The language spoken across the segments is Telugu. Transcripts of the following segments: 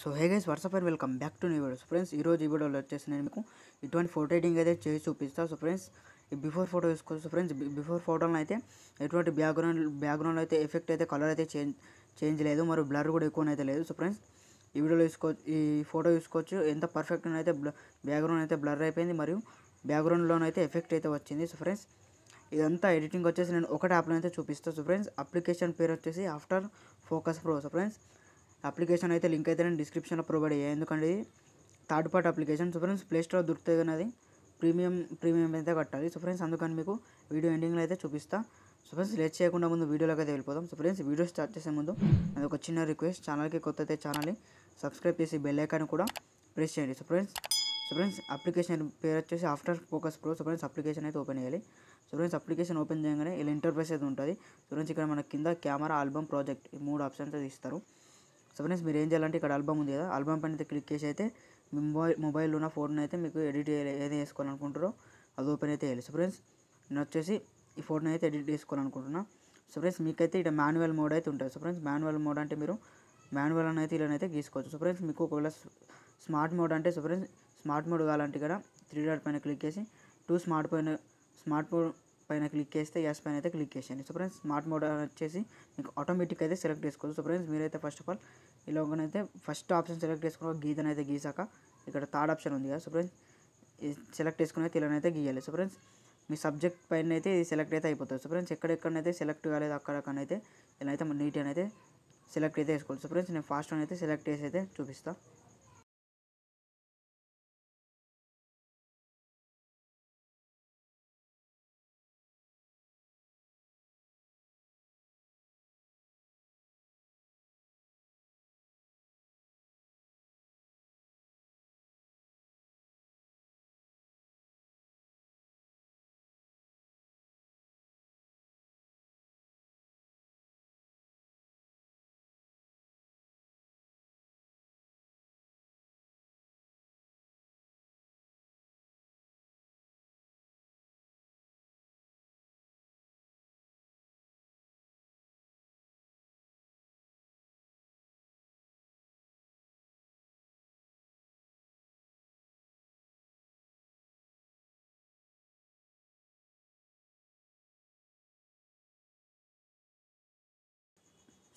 so hey guys what's up welcome back to new videos friends ఈరోజు ఈ వీడియోలో వచ్చేసి నేను మీకు ఇటువంటి ఫోటో ఎడిటింగ్ అయితే చేసి చూపిస్తాను సో ఫ్రెండ్స్ బిఫోర్ ఫోటో తీసుకోవచ్చు ఫ్రెండ్స్ బిఫోర్ ఫోటోలను అయితే ఎటువంటి బ్యాక్గ్రౌండ్ బ్యాక్గ్రౌండ్లో అయితే ఎఫెక్ట్ అయితే కలర్ అయితే చేంజ్ చేంజ్ లేదు మరి బ్లర్ కూడా ఎక్కువనైతే లేదు సో ఫ్రెండ్స్ ఈ వీడియోలో తీసుకోవచ్చు ఈ ఫోటో తీసుకోవచ్చు ఎంత పర్ఫెక్ట్ అయితే బ్యాక్గ్రౌండ్ అయితే బ్లర్ అయిపోయింది మరియు బ్యాక్గ్రౌండ్లోనైతే ఎఫెక్ట్ అయితే వచ్చింది సో ఫ్రెండ్స్ ఇదంతా ఎడిటింగ్ వచ్చేసి నేను ఒకటి యాప్లో అయితే చూపిస్తాను సో ఫ్రెండ్స్ అప్లికేషన్ పేరు వచ్చేసి after focus pro so friends application అయితే లింక్ అయితే నేను డిస్క్రిప్షన్లో ప్రొవైడ్ అయ్యాయి ఎందుకంటే third part application so friends play store దొరుకుతుంది కానీ అది ప్రీమియం ప్రీమియం అయితే కట్టాలి సో ఫ్రెండ్స్ అందుకని మీకు వీడియో ఎండింగ్లో అయితే చూపిస్తా సో ఫ్రెండ్స్ లేట్ చేయకుండా ముందు వీడియోలోకి అయితే వెళ్ళిపోదాం సో ఫ్రెండ్స్ వీడియో స్టార్ట్ చేసే ముందు అది ఒక చిన్న రిక్వెస్ట్ ఛానల్కి కొత్త అయితే ఛానల్ని సబ్స్క్రైబ్ చేసి బెల్ ఐకాన్ కూడా ప్రెస్ చేయండి so friends so friends application పేరు వచ్చేసి after focus pro so friends application అయితే ఓపెన్ చేయాలి సో ఫ్రెండ్స్ అప్లికేషన్ ఓపెన్ చేయగానే ఇలా ఇంటర్ప్రెస్ అయితే ఉంటుంది సో ఫ్రెండ్స్ ఇక్కడ మన కింద కెమెరా ఆల్బమ్ ప్రాజెక్ట్ ఈ మూడు ఆప్షన్స్ అయితే ఇస్తారు సో ఫ్రెండ్స్ మీరు ఏం చేయాలంటే ఇక్కడ ఆల్బమ్ ఉంది కదా ఆల్బమ్ పైన అయితే క్లిక్ చేసి అయితే మీ మొబైల్ మొబైల్లో ఉన్న ఫోటోని అయితే మీకు ఎడిట్ ఏదైతే వేసుకోవాలనుకుంటారో అది ఓపెన్ అయితే వేయాలి సో ఫ్రెండ్స్ నేను వచ్చేసి ఈ ఫోటోని అయితే ఎడిట్ చేసుకోవాలనుకుంటున్నా సో ఫ్రెండ్స్ మీకైతే ఇక్కడ మాన్యువల్ మోడ్ అయితే ఉంటుంది సో ఫ్రెండ్స్ మాన్యువల్ మోడ్ అంటే మీరు మాన్యువల్ అని అయితే ఇలానైతే గీసుకోవచ్చు సో ఫ్రెండ్స్ మీకు ఒకవేళ స్మార్ట్ మోడ్ అంటే సో ఫ్రెండ్స్ స్మార్ట్ మోడ్ కావాలంటే ఇక్కడ త్రీ డాట్ పైన క్లిక్ చేసి టూ స్మార్ట్ పైన స్మార్ట్ మోడ్ నేన క్లిక్ చేస్తే యాస్ బనైతే క్లిక్ చేసని సో ఫ్రెండ్స్ స్మార్ట్ మోడ్ వచ్చేసి మీకు ఆటోమేటిక్ ആയിతే సెలెక్ట్ చేసుకోవచ్చు సో ఫ్రెండ్స్ మీరైతే ఫస్ట్ ఆఫ్ ఆల్ ఈ లోగోనైతే ఫస్ట్ ఆప్షన్ సెలెక్ట్ చేసుకున్న గీదనైతే గీసాక ఇక్కడ థర్డ్ ఆప్షన్ ఉందిగా సో ఫ్రెండ్స్ ఇ సెలెక్ట్ చేసుకున్నైతే ఇలానైతే గీయాలి సో ఫ్రెండ్స్ మీ సబ్జెక్ట్ పైనైతే ఇ సెలెక్ట్ అయితే అయిపోతది సో ఫ్రెండ్స్ ఎక్కడ ఎక్కడనైతే సెలెక్ట్ గాలేదో అక్కడకనైతే ఇలానైతే మనం నీట్ అనేది సెలెక్ట్ చేసుకొని సో ఫ్రెండ్స్ నేను ఫాస్ట్ వన్ అయితే సెలెక్ట్ చేసి అయితే చూపిస్తా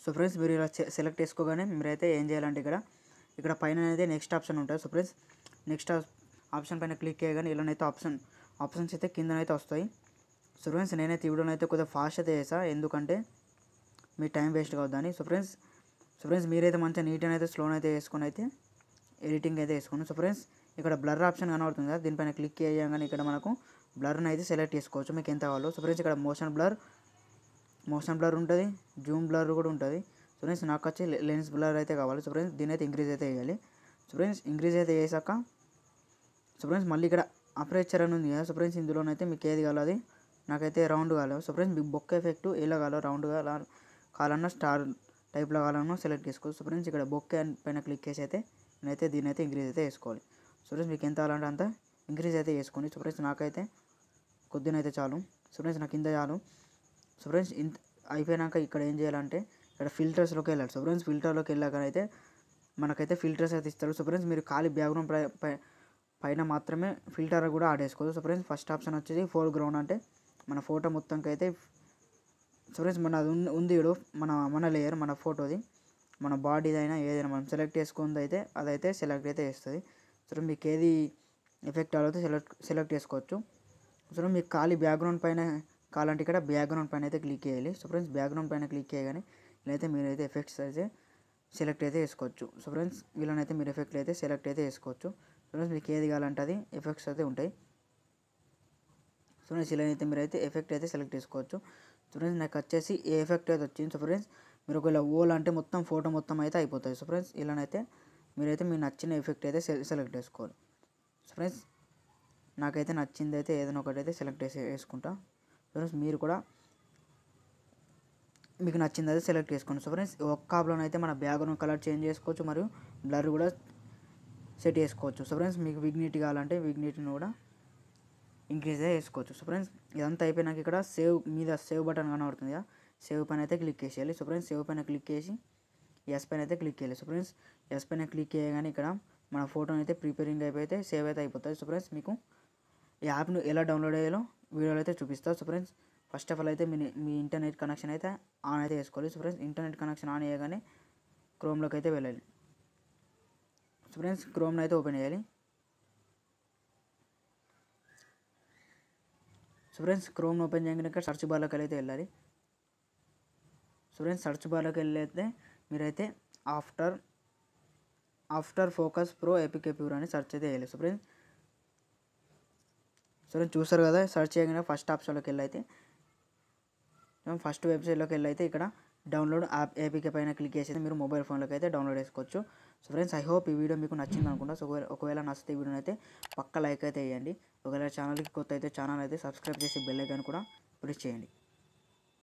సో ఫ్రెండ్స్ మీరు ఇలా సెలెక్ట్ చేసుకోగానే మీరైతే ఏం చేయాలంటే ఇక్కడ ఇక్కడ పైన అయితే నెక్స్ట్ ఆప్షన్ ఉంటుంది సో ఫ్రెండ్స్ నెక్స్ట్ ఆప్షన్ పైన క్లిక్ చేయగానే ఇలానైతే ఆప్షన్ ఆప్షన్స్ అయితే కిందనైతే వస్తాయి సో ఫ్రెండ్స్ నేనైతే ఇవ్వడం అయితే కొద్దిగా ఫాస్ట్ అయితే చేసా ఎందుకంటే మీ టైం వేస్ట్ కావద్దని సో ఫ్రెండ్స్ సో ఫ్రెండ్స్ మీరైతే మంచిగా నీట్గా అయితే స్లోన్ అయితే వేసుకొని అయితే ఎడిటింగ్ అయితే వేసుకోండి సో ఫ్రెండ్స్ ఇక్కడ బ్లర్ ఆప్షన్ కనబడుతుంది కదా దీనిపైన క్లిక్ చేయగానే ఇక్కడ మనకు బ్లర్ని అయితే సెలెక్ట్ చేసుకోవచ్చు మీకు ఎంత కావాలో సో ఫ్రెండ్స్ ఇక్కడ మోషన్ బ్లర్ మోషన్ బ్లర్ ఉంటుంది జూమ్ బ్లర్ కూడా ఉంటుంది సో ఫ్రెండ్స్ నాకు వచ్చి లెన్స్ బ్లర్ అయితే కావాలి సో ఫ్రెండ్స్ దీని అయితే ఇంక్రీజ్ అయితే వేయాలి సో ఫ్రెండ్స్ ఇంక్రీజ్ అయితే వేసాక సో ఫ్రెండ్స్ మళ్ళీ ఇక్కడ అప్రేచర్ అని ఉంది కదా సో ఫ్రెండ్స్ ఇందులోనైతే మీకు ఏది కావాలి నాకైతే రౌండ్ కాలేదు సో ఫ్రెండ్స్ మీకు బొక్క ఎఫెక్ట్ ఎలా కావాలో రౌండ్ కావాలన్నా స్టార్ టైప్లో కావాలన్నా సెలెక్ట్ చేసుకోవాలి సో ఫ్రెండ్స్ ఇక్కడ బొక్క పైన క్లిక్ చేసి అయితే నేనైతే దీని అయితే ఇంక్రీజ్ అయితే వేసుకోవాలి సో ఫ్రెండ్స్ మీకు ఎంత కావాలంటే అంత ఇంక్రీజ్ అయితే వేసుకోండి సో ఫ్రెండ్స్ నాకైతే కొద్దినైతే చాలు సో ఫ్రెండ్స్ నాకు కింద చాలు సో ఫ్రెండ్స్ ఇంత అయిపోయాక ఇక్కడ ఏం చేయాలంటే ఇక్కడ ఫిల్టర్స్లోకి వెళ్ళాలి సో ఫ్రెండ్స్ ఫిల్టర్లోకి వెళ్ళాకనైతే మనకైతే ఫిల్టర్స్ అయితే ఇస్తారు సో ఫ్రెండ్స్ మీరు ఖాళీ బ్యాక్గ్రౌండ్ పైన మాత్రమే ఫిల్టర్ కూడా యాడ్ చేసుకోవచ్చు సో ఫ్రెండ్స్ ఫస్ట్ ఆప్షన్ వచ్చేసి ఫోర్ గ్రౌండ్ అంటే మన ఫోటో మొత్తంకి అయితే సో ఫ్రెండ్స్ మన అది ఉంది ఇప్పుడు మన మన లేయర్ మన ఫోటోది మన బాడీదైనా ఏదైనా మనం సెలెక్ట్ చేసుకుంది అయితే అదైతే సెలెక్ట్ అయితే వేస్తుంది సో మీకు ఏది ఎఫెక్ట్ అవుతే సెలెక్ట్ సెలెక్ట్ చేసుకోవచ్చు సో మీకు ఖాళీ బ్యాక్గ్రౌండ్ పైన కావాలంటే ఇక్కడ బ్యాక్గ్రౌండ్ పైన అయితే క్లిక్ చేయాలి సో ఫ్రెండ్స్ బ్యాక్గ్రౌండ్ పైన క్లిక్ చేయగానే మీరు అయితే ఎఫెక్ట్స్ అయితే సెలెక్ట్ అయితే వేసుకోవచ్చు సో ఫ్రెండ్స్ వీళ్ళనైతే మీరు ఎఫెక్ట్లు అయితే సెలెక్ట్ అయితే వేసుకోవచ్చు సో ఫ్రెండ్స్ మీకు ఏది కావాలంటే అది ఎఫెక్ట్స్ అయితే ఉంటాయి సో ఫ్రెండ్స్ ఇలా అయితే మీరు అయితే ఎఫెక్ట్ అయితే సెలెక్ట్ చేసుకోవచ్చు సో ఫ్రెండ్స్ నాకు వచ్చేసి ఏ ఎఫెక్ట్ అయితే వచ్చింది సో ఫ్రెండ్స్ మీరు ఒకవేళ ఓల్ అంటే మొత్తం ఫోటో మొత్తం అయితే అయిపోతుంది సో ఫ్రెండ్స్ ఇలానైతే మీరైతే మీ నచ్చిన ఎఫెక్ట్ అయితే సెలెక్ట్ చేసుకోవాలి సో ఫ్రెండ్స్ నాకైతే నచ్చింది అయితే ఏదైనా ఒకటి అయితే సెలెక్ట్ చేసి వేసుకుంటా ఫ్రెండ్స్ మీరు కూడా మీకు నచ్చింది అయితే సెలెక్ట్ చేసుకోండి సో ఫ్రెండ్స్ ఒక్క ఆప్లోనైతే అయితే మన బ్యాక్గ్రౌండ్ కలర్ చేంజ్ చేసుకోవచ్చు మరియు బ్లర్ కూడా సెట్ చేసుకోవచ్చు సో ఫ్రెండ్స్ మీకు విగ్నిటీ కావాలంటే విగ్నిటీని కూడా ఇంక్రీజ్ చేసుకోవచ్చు సో ఫ్రెండ్స్ ఇదంతా అయిపోయినాక ఇక్కడ సేవ్ మీద సేవ్ బటన్ కనబడుతుంది కదా సేవ్ పైన అయితే క్లిక్ చేసేయాలి సో ఫ్రెండ్స్ సేవ్ పైన క్లిక్ చేసి ఎస్ పైన అయితే క్లిక్ చేయాలి సో ఫ్రెండ్స్ ఎస్ పైన క్లిక్ చేయగానే ఇక్కడ మన ఫోటోని అయితే ప్రిపేరింగ్ అయిపోతే సేవ్ అయితే అయిపోతుంది సో ఫ్రెండ్స్ మీకు ఈ యాప్ను ఎలా డౌన్లోడ్ చేయాలో వీడియోలో అయితే చూపిస్తా so friends first of all అయితే మీ మీ ఇంటర్నెట్ కనెక్షన్ అయితే ఆన్ అయితే వేసుకోవాలి so friends internet connection on చేయగానే క్రోమ్లోకి అయితే వెళ్ళాలి సో ఫ్రెండ్స్ క్రోమ్ని అయితే ఓపెన్ చేయాలి సో ఫ్రెండ్స్ క్రోమ్ ఓపెన్ చేయగానే సర్చ్ బార్లోకి అయితే వెళ్ళాలి సో ఫ్రెండ్స్ సర్చ్ బార్లోకి వెళ్ళైతే మీరైతే ఆఫ్టర్ ఆఫ్టర్ ఫోకస్ ప్రో ఎపిక్ ఎప్యూర్ అని సర్చ్ అయితే వేయాలి సో ఫ్రెండ్స్ సరే చూస్తారు కదా సెర్చ్ చేయగానే ఫస్ట్ ఆప్షన్లోకి వెళ్ళి అయితే ఫస్ట్ వెబ్సైట్లోకి వెళ్ళి అయితే ఇక్కడ డౌన్లోడ్ యాప్ ఏపీకే పైన క్లిక్ చేసి మీరు మొబైల్ ఫోన్లోకి అయితే డౌన్లోడ్ చేసుకోవచ్చు సో ఫ్రెండ్స్ ఐ హోప్ ఈ వీడియో మీకు నచ్చింది అనుకుంటా సో ఒకవేళ నచ్చితే వీడియోని అయితే పక్క లైక్ అయితే వేయండి ఒకవేళ ఛానల్కి కొత్త అయితే ఛానల్ అయితే సబ్స్క్రైబ్ చేసి బెల్ ఐకాన్ కూడా ప్రెస్ చేయండి